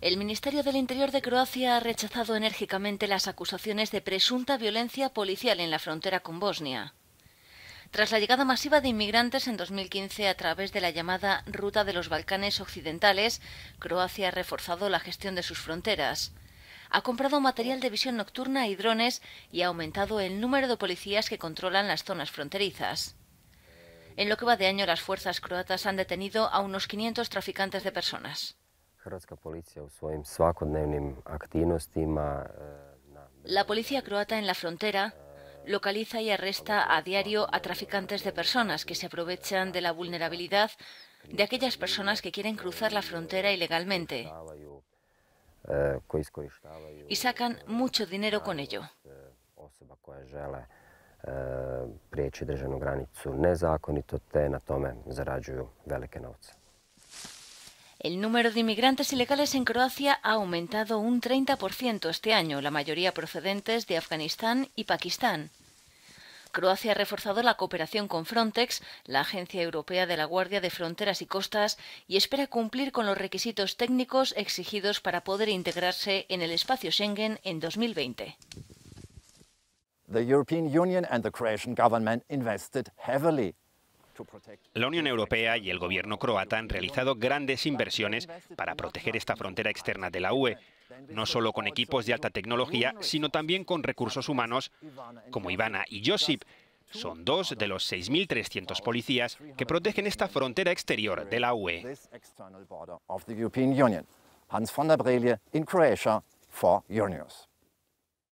El Ministerio del Interior de Croacia ha rechazado enérgicamente las acusaciones de presunta violencia policial en la frontera con Bosnia. Tras la llegada masiva de inmigrantes en 2015 a través de la llamada Ruta de los Balcanes Occidentales, Croacia ha reforzado la gestión de sus fronteras. Ha comprado material de visión nocturna y drones y ha aumentado el número de policías que controlan las zonas fronterizas. En lo que va de año, las fuerzas croatas han detenido a unos 500 traficantes de personas. Eh, la policía croata en la frontera localiza y arresta a diario a traficantes de personas que se aprovechan de la vulnerabilidad de aquellas personas que quieren cruzar la frontera ilegalmente eh, y sacan mucho dinero con ello. Eh, el número de inmigrantes ilegales en Croacia ha aumentado un 30% este año, la mayoría procedentes de Afganistán y Pakistán. Croacia ha reforzado la cooperación con Frontex, la Agencia Europea de la Guardia de Fronteras y Costas, y espera cumplir con los requisitos técnicos exigidos para poder integrarse en el espacio Schengen en 2020. La Unión Europea y el gobierno croata han realizado grandes inversiones para proteger esta frontera externa de la UE, no solo con equipos de alta tecnología, sino también con recursos humanos como Ivana y Josip. Son dos de los 6.300 policías que protegen esta frontera exterior de la UE. Hans der